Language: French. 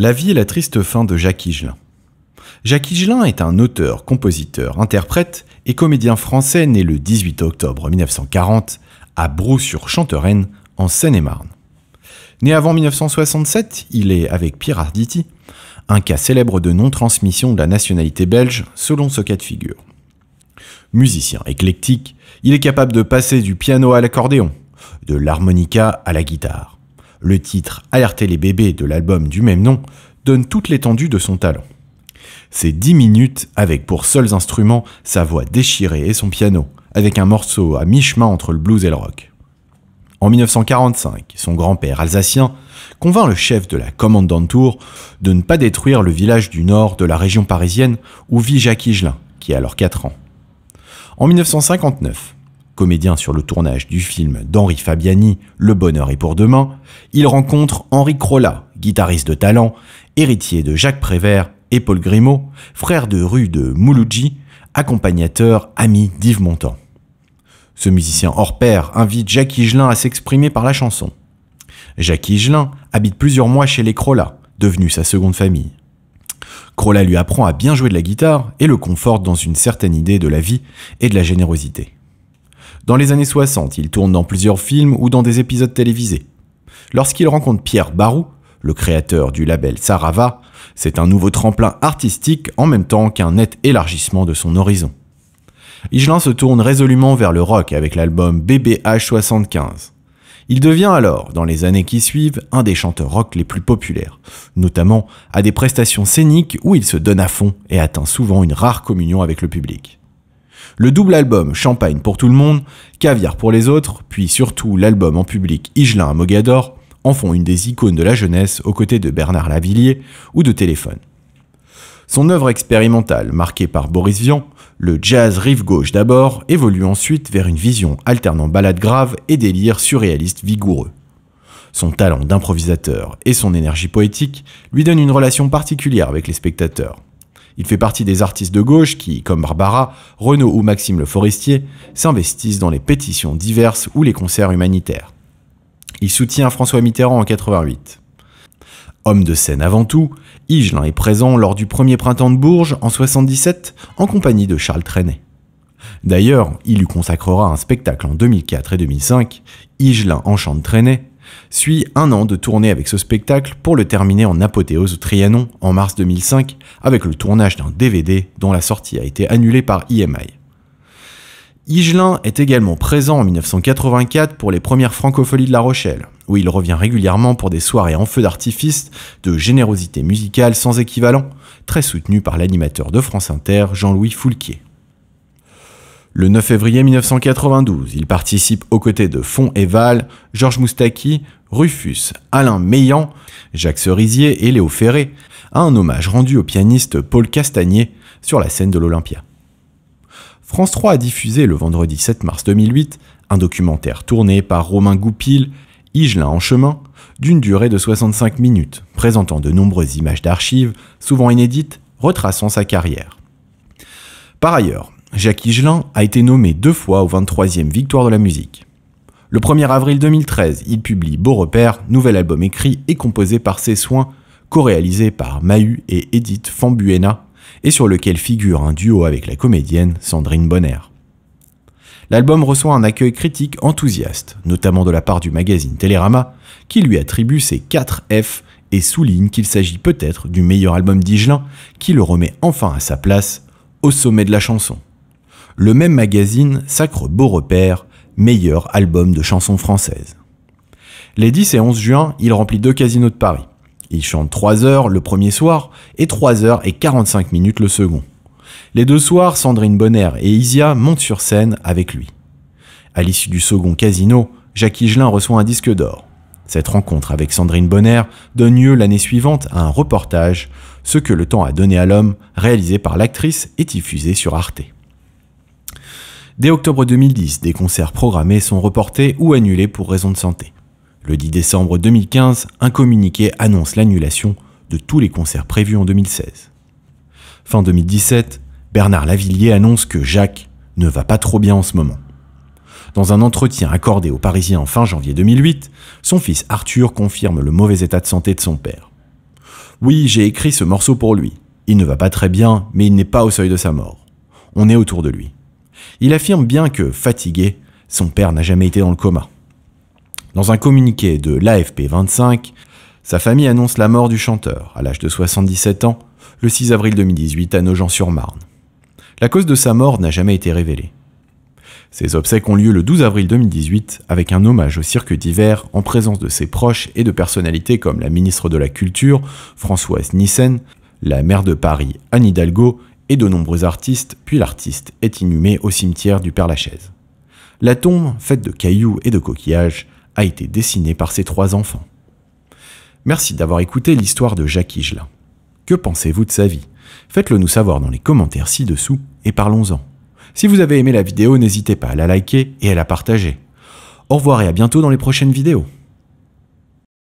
La vie et la triste fin de Jacques Higelin. Jacques Higelin est un auteur, compositeur, interprète et comédien français né le 18 octobre 1940 à brou sur chanteraine en Seine-et-Marne. Né avant 1967, il est, avec Pierre Arditi, un cas célèbre de non-transmission de la nationalité belge selon ce cas de figure. Musicien éclectique, il est capable de passer du piano à l'accordéon, de l'harmonica à la guitare. Le titre Alerter les bébés de l'album du même nom donne toute l'étendue de son talent. C'est 10 minutes avec pour seuls instruments sa voix déchirée et son piano, avec un morceau à mi-chemin entre le blues et le rock. En 1945, son grand-père alsacien convainc le chef de la commandantour de ne pas détruire le village du nord de la région parisienne où vit Jacques Higelin, qui a alors 4 ans. En 1959, comédien sur le tournage du film d'Henri Fabiani, Le bonheur est pour demain, il rencontre Henri Crolla, guitariste de talent, héritier de Jacques Prévert et Paul Grimaud, frère de rue de Mouloudji, accompagnateur ami d'Yves Montand. Ce musicien hors pair invite Jacques Higelin à s'exprimer par la chanson. Jacques Higelin habite plusieurs mois chez les Crolla, devenu sa seconde famille. Crolla lui apprend à bien jouer de la guitare et le conforte dans une certaine idée de la vie et de la générosité. Dans les années 60, il tourne dans plusieurs films ou dans des épisodes télévisés. Lorsqu'il rencontre Pierre Barou, le créateur du label Sarava, c'est un nouveau tremplin artistique en même temps qu'un net élargissement de son horizon. Higelin se tourne résolument vers le rock avec l'album BBH75. Il devient alors, dans les années qui suivent, un des chanteurs rock les plus populaires, notamment à des prestations scéniques où il se donne à fond et atteint souvent une rare communion avec le public. Le double album Champagne pour tout le monde, Caviar pour les autres, puis surtout l'album en public Igelin à Mogador en font une des icônes de la jeunesse aux côtés de Bernard Lavillier ou de Téléphone. Son œuvre expérimentale, marquée par Boris Vian, le jazz rive gauche d'abord, évolue ensuite vers une vision alternant ballades graves et délires surréalistes vigoureux. Son talent d'improvisateur et son énergie poétique lui donnent une relation particulière avec les spectateurs. Il fait partie des artistes de gauche qui, comme Barbara, Renaud ou Maxime Le Forestier, s'investissent dans les pétitions diverses ou les concerts humanitaires. Il soutient François Mitterrand en 88. Homme de scène avant tout, Higelin est présent lors du premier printemps de Bourges en 77 en compagnie de Charles Trenet. D'ailleurs, il lui consacrera un spectacle en 2004 et 2005, Higelin enchante Trenet, suit un an de tournée avec ce spectacle pour le terminer en apothéose au Trianon en mars 2005 avec le tournage d'un DVD dont la sortie a été annulée par IMI. E Higelin est également présent en 1984 pour les premières francopholies de La Rochelle, où il revient régulièrement pour des soirées en feu d'artifice de générosité musicale sans équivalent, très soutenu par l'animateur de France Inter Jean-Louis Foulquier. Le 9 février 1992, il participe aux côtés de Font et Val, Georges Moustaki, Rufus, Alain Meillan, Jacques Cerisier et Léo Ferré à un hommage rendu au pianiste Paul Castagnier sur la scène de l'Olympia. France 3 a diffusé le vendredi 7 mars 2008 un documentaire tourné par Romain Goupil, Igelin en chemin, d'une durée de 65 minutes, présentant de nombreuses images d'archives, souvent inédites, retraçant sa carrière. Par ailleurs, Jacques Higelin a été nommé deux fois au 23e Victoire de la musique. Le 1er avril 2013, il publie Beau Repère, nouvel album écrit et composé par ses soins, co-réalisé par Mahu et Edith Fambuena, et sur lequel figure un duo avec la comédienne Sandrine Bonner. L'album reçoit un accueil critique enthousiaste, notamment de la part du magazine Télérama, qui lui attribue ses 4 F et souligne qu'il s'agit peut-être du meilleur album d'Igelin, qui le remet enfin à sa place, au sommet de la chanson le même magazine sacre Beau Repère, meilleur album de chansons françaises. Les 10 et 11 juin, il remplit deux casinos de Paris. Il chante 3 heures le premier soir et 3 heures et 45 minutes le second. Les deux soirs, Sandrine Bonner et Isia montent sur scène avec lui. À l'issue du second casino, Jacques Higelin reçoit un disque d'or. Cette rencontre avec Sandrine Bonner donne lieu l'année suivante à un reportage, Ce que le temps a donné à l'homme, réalisé par l'actrice et diffusé sur Arte. Dès octobre 2010, des concerts programmés sont reportés ou annulés pour raison de santé. Le 10 décembre 2015, un communiqué annonce l'annulation de tous les concerts prévus en 2016. Fin 2017, Bernard Lavillier annonce que Jacques ne va pas trop bien en ce moment. Dans un entretien accordé aux Parisiens en fin janvier 2008, son fils Arthur confirme le mauvais état de santé de son père. Oui, j'ai écrit ce morceau pour lui. Il ne va pas très bien, mais il n'est pas au seuil de sa mort. On est autour de lui. Il affirme bien que, fatigué, son père n'a jamais été dans le coma. Dans un communiqué de l'AFP 25, sa famille annonce la mort du chanteur, à l'âge de 77 ans, le 6 avril 2018 à Nogent-sur-Marne. La cause de sa mort n'a jamais été révélée. Ses obsèques ont lieu le 12 avril 2018 avec un hommage au cirque d'hiver en présence de ses proches et de personnalités comme la ministre de la Culture, Françoise Nissen, la maire de Paris, Anne Hidalgo, et de nombreux artistes, puis l'artiste est inhumé au cimetière du Père-Lachaise. La tombe, faite de cailloux et de coquillages, a été dessinée par ses trois enfants. Merci d'avoir écouté l'histoire de Jacques Higelin. Que pensez-vous de sa vie Faites-le nous savoir dans les commentaires ci-dessous et parlons-en. Si vous avez aimé la vidéo, n'hésitez pas à la liker et à la partager. Au revoir et à bientôt dans les prochaines vidéos.